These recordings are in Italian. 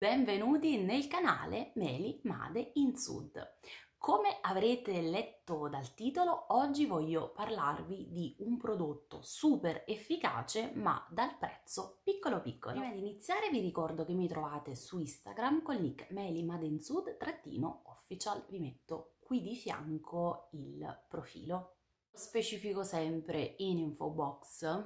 Benvenuti nel canale Meli Made in Sud. Come avrete letto dal titolo, oggi voglio parlarvi di un prodotto super efficace ma dal prezzo piccolo piccolo. Prima di iniziare vi ricordo che mi trovate su Instagram col nick melimadinsud-official, vi metto qui di fianco il profilo. specifico sempre in info box.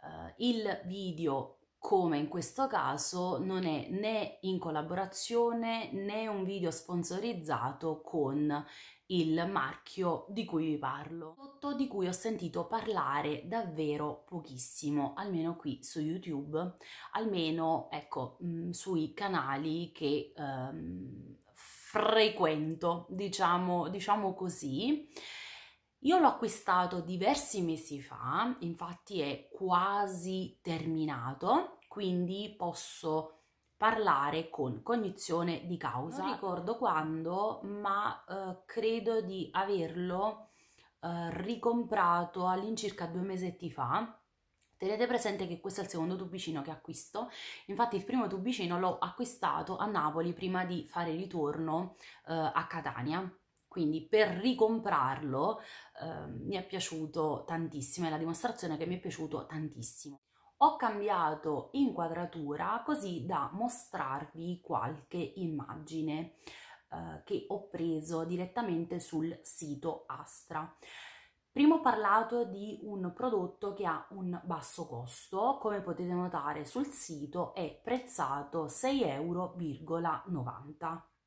Uh, il video come in questo caso non è né in collaborazione né un video sponsorizzato con il marchio di cui vi parlo, prodotto di cui ho sentito parlare davvero pochissimo, almeno qui su YouTube, almeno ecco mh, mm, sui canali che ehm, frequento, diciamo, diciamo così. Io l'ho acquistato diversi mesi fa, infatti è quasi terminato, quindi posso parlare con cognizione di causa. Non ricordo quando, ma eh, credo di averlo eh, ricomprato all'incirca due mesetti fa. Tenete presente che questo è il secondo tubicino che acquisto, infatti il primo tubicino l'ho acquistato a Napoli prima di fare ritorno eh, a Catania quindi per ricomprarlo eh, mi è piaciuto tantissimo, è la dimostrazione che mi è piaciuto tantissimo. Ho cambiato inquadratura così da mostrarvi qualche immagine eh, che ho preso direttamente sul sito Astra. Prima ho parlato di un prodotto che ha un basso costo, come potete notare sul sito è prezzato 6,90 euro.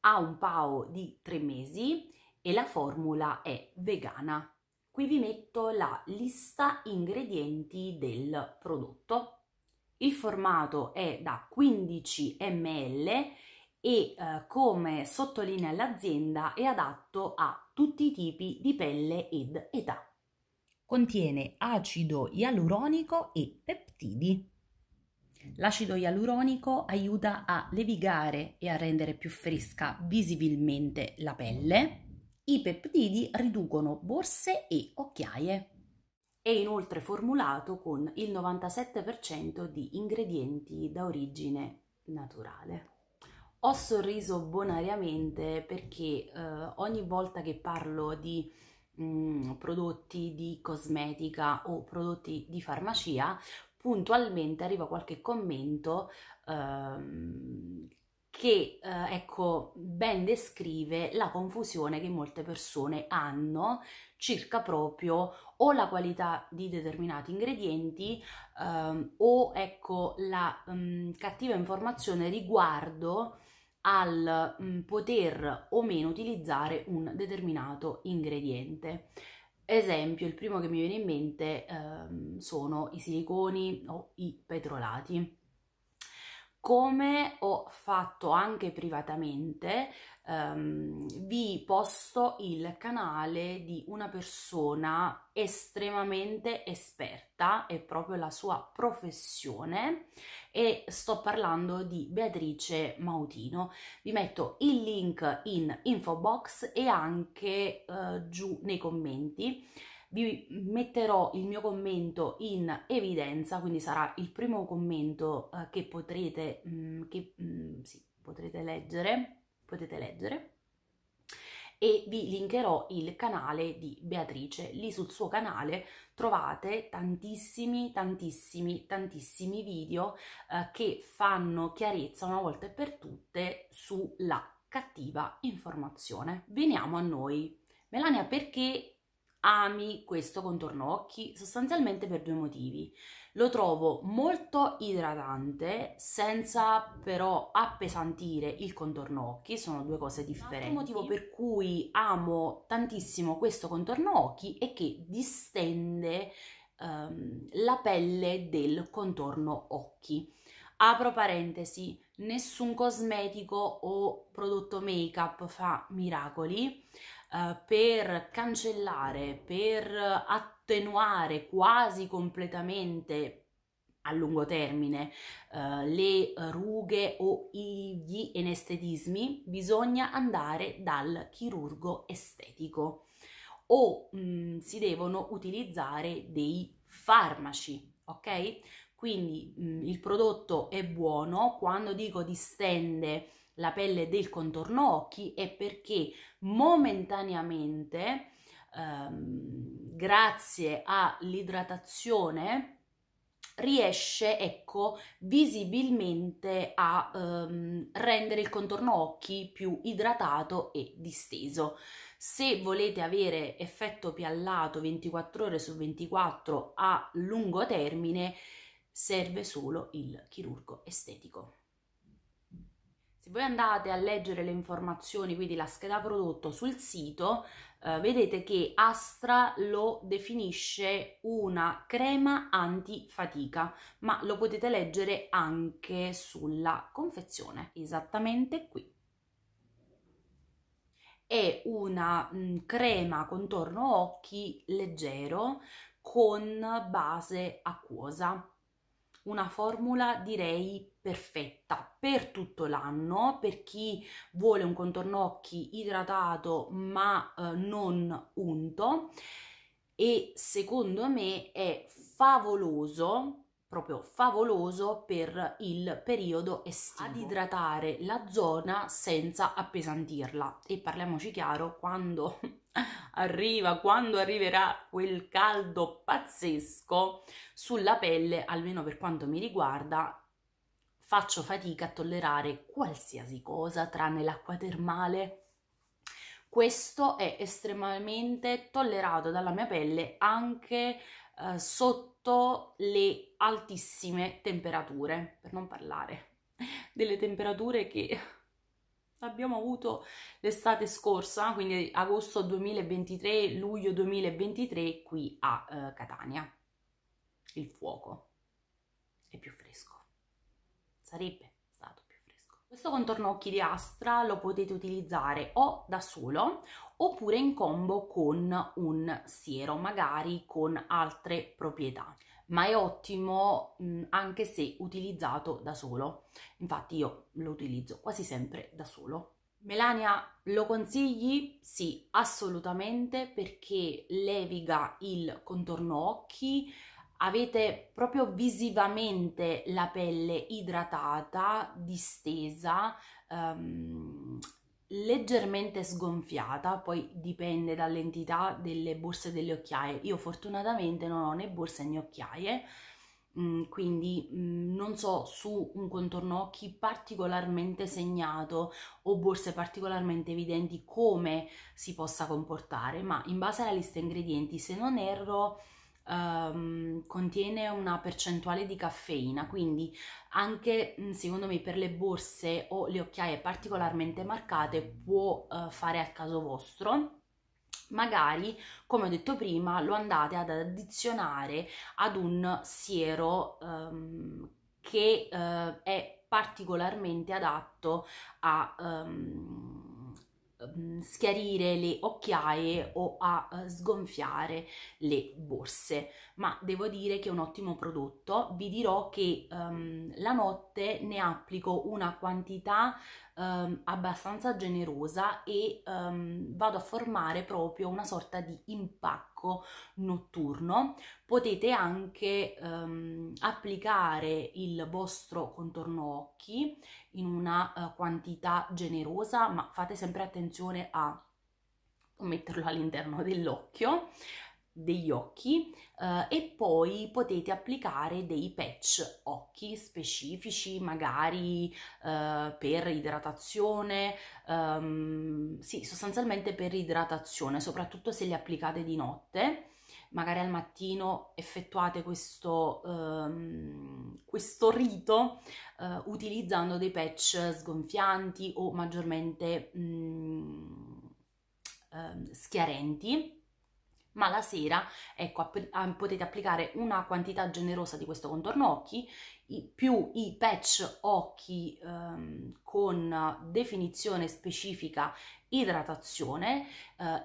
Ha un PAO di 3 mesi e la formula è vegana. Qui vi metto la lista ingredienti del prodotto. Il formato è da 15 ml e eh, come sottolinea l'azienda è adatto a tutti i tipi di pelle ed età. Contiene acido ialuronico e peptidi. L'acido ialuronico aiuta a levigare e a rendere più fresca visibilmente la pelle i peptidi riducono borse e occhiaie. È inoltre formulato con il 97% di ingredienti da origine naturale. Ho sorriso bonariamente perché eh, ogni volta che parlo di mh, mm, prodotti di cosmetica o prodotti di farmacia, puntualmente arriva qualche commento ehm, che eh, ecco ben descrive la confusione che molte persone hanno circa proprio o la qualità di determinati ingredienti ehm, o ecco la mh, mm, cattiva informazione riguardo al mh, mm, poter o meno utilizzare un determinato ingrediente. Esempio, il primo che mi viene in mente ehm, sono i siliconi o i petrolati come ho fatto anche privatamente, um, vi posto il canale di una persona estremamente esperta, è proprio la sua professione e sto parlando di Beatrice Mautino. Vi metto il link in info box e anche uh, giù nei commenti vi metterò il mio commento in evidenza, quindi sarà il primo commento eh, che, potrete, mh, mm, che mh, mm, sì, potrete leggere, potete leggere e vi linkerò il canale di Beatrice. Lì sul suo canale trovate tantissimi, tantissimi, tantissimi video eh, che fanno chiarezza una volta e per tutte sulla cattiva informazione. Veniamo a noi. Melania, perché ami questo contorno occhi sostanzialmente per due motivi. Lo trovo molto idratante senza però appesantire il contorno occhi, sono due cose differenti. Il motivo per cui amo tantissimo questo contorno occhi è che distende ehm, la pelle del contorno occhi. Apro parentesi, nessun cosmetico o prodotto make-up fa miracoli eh, per cancellare, per attenuare quasi completamente a lungo termine eh, le rughe o gli enestetismi, bisogna andare dal chirurgo estetico o mh, mm, si devono utilizzare dei farmaci, ok? Quindi mh, mm, il prodotto è buono, quando dico distende la pelle del contorno occhi è perché momentaneamente, ehm, grazie all'idratazione, riesce ecco visibilmente a ehm, rendere il contorno occhi più idratato e disteso se volete avere effetto piallato 24 ore su 24 a lungo termine serve solo il chirurgo estetico. Se voi andate a leggere le informazioni, quindi la scheda prodotto sul sito, eh, vedete che Astra lo definisce una crema antifatica, ma lo potete leggere anche sulla confezione, esattamente qui. È una mh, mm, crema contorno occhi leggero con base acquosa una formula direi perfetta per tutto l'anno, per chi vuole un contorno occhi idratato ma eh, non unto e secondo me è favoloso proprio favoloso per il periodo estivo ad idratare la zona senza appesantirla e parliamoci chiaro quando arriva quando arriverà quel caldo pazzesco sulla pelle almeno per quanto mi riguarda faccio fatica a tollerare qualsiasi cosa tranne l'acqua termale questo è estremamente tollerato dalla mia pelle anche eh, sotto sotto le altissime temperature, per non parlare delle temperature che abbiamo avuto l'estate scorsa, quindi agosto 2023, luglio 2023 qui a uh, Catania. Il fuoco è più fresco. Sarebbe stato questo contorno occhi di astra lo potete utilizzare o da solo oppure in combo con un siero, magari con altre proprietà ma è ottimo mh, mm, anche se utilizzato da solo. Infatti io lo utilizzo quasi sempre da solo. Melania, lo consigli? Sì, assolutamente perché leviga il contorno occhi, avete proprio visivamente la pelle idratata, distesa, um, leggermente sgonfiata, poi dipende dall'entità delle borse e delle occhiaie. Io fortunatamente non ho né borse né occhiaie, mm, quindi mm, non so su un contorno occhi particolarmente segnato o borse particolarmente evidenti come si possa comportare, ma in base alla lista ingredienti, se non erro, um, contiene una percentuale di caffeina, quindi anche secondo me per le borse o le occhiaie particolarmente marcate può uh, fare a caso vostro magari, come ho detto prima, lo andate ad addizionare ad un siero um, che uh, è particolarmente adatto a, um, Ehm, schiarire le occhiaie o a eh, sgonfiare le borse ma devo dire che è un ottimo prodotto vi dirò che um, la notte ne applico una quantità um, abbastanza generosa e um, vado a formare proprio una sorta di impatto attacco notturno. Potete anche ehm, applicare il vostro contorno occhi in una eh, quantità generosa, ma fate sempre attenzione a metterlo all'interno dell'occhio degli occhi eh, e poi potete applicare dei patch occhi specifici magari eh, per idratazione ehm, sì sostanzialmente per idratazione soprattutto se li applicate di notte magari al mattino effettuate questo, ehm, questo rito eh, utilizzando dei patch sgonfianti o maggiormente mh, mm, ehm, schiarenti ma la sera ecco, app ah, potete applicare una quantità generosa di questo contorno occhi i, più i patch occhi ehm, con definizione specifica idratazione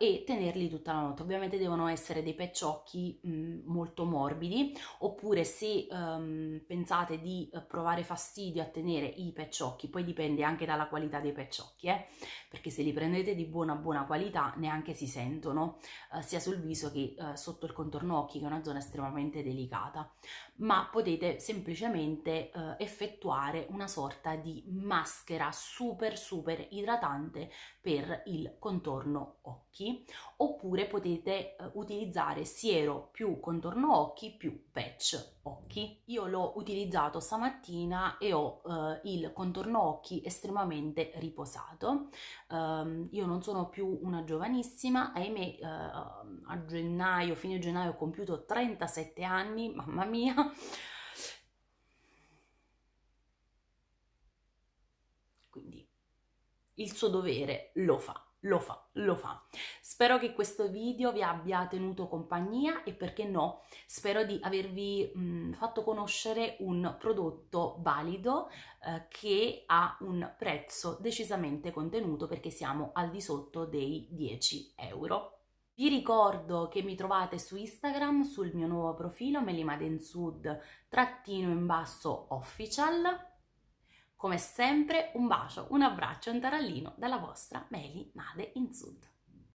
eh, e tenerli tutta la notte. Ovviamente devono essere dei pecciocchi mh, mm, molto morbidi, oppure se um, pensate di provare fastidio a tenere i occhi, poi dipende anche dalla qualità dei pecciocchi, eh, perché se li prendete di buona buona qualità neanche si sentono, eh, sia sul viso che eh, sotto il contorno occhi, che è una zona estremamente delicata, ma potete semplicemente praticamente eh, effettuare una sorta di maschera super super idratante per il contorno occhi oppure potete eh, utilizzare siero più contorno occhi più patch occhi. Io l'ho utilizzato stamattina e ho eh, il contorno occhi estremamente riposato. Um, io non sono più una giovanissima, ahimè eh, a gennaio, fine gennaio ho compiuto 37 anni, mamma mia, il suo dovere lo fa lo fa, lo fa. Spero che questo video vi abbia tenuto compagnia e perché no, spero di avervi mh, fatto conoscere un prodotto valido eh, che ha un prezzo decisamente contenuto perché siamo al di sotto dei 10 euro. Vi ricordo che mi trovate su Instagram sul mio nuovo profilo melimade trattino in basso official come sempre un bacio, un abbraccio, un tarallino dalla vostra Meli Made in Sud.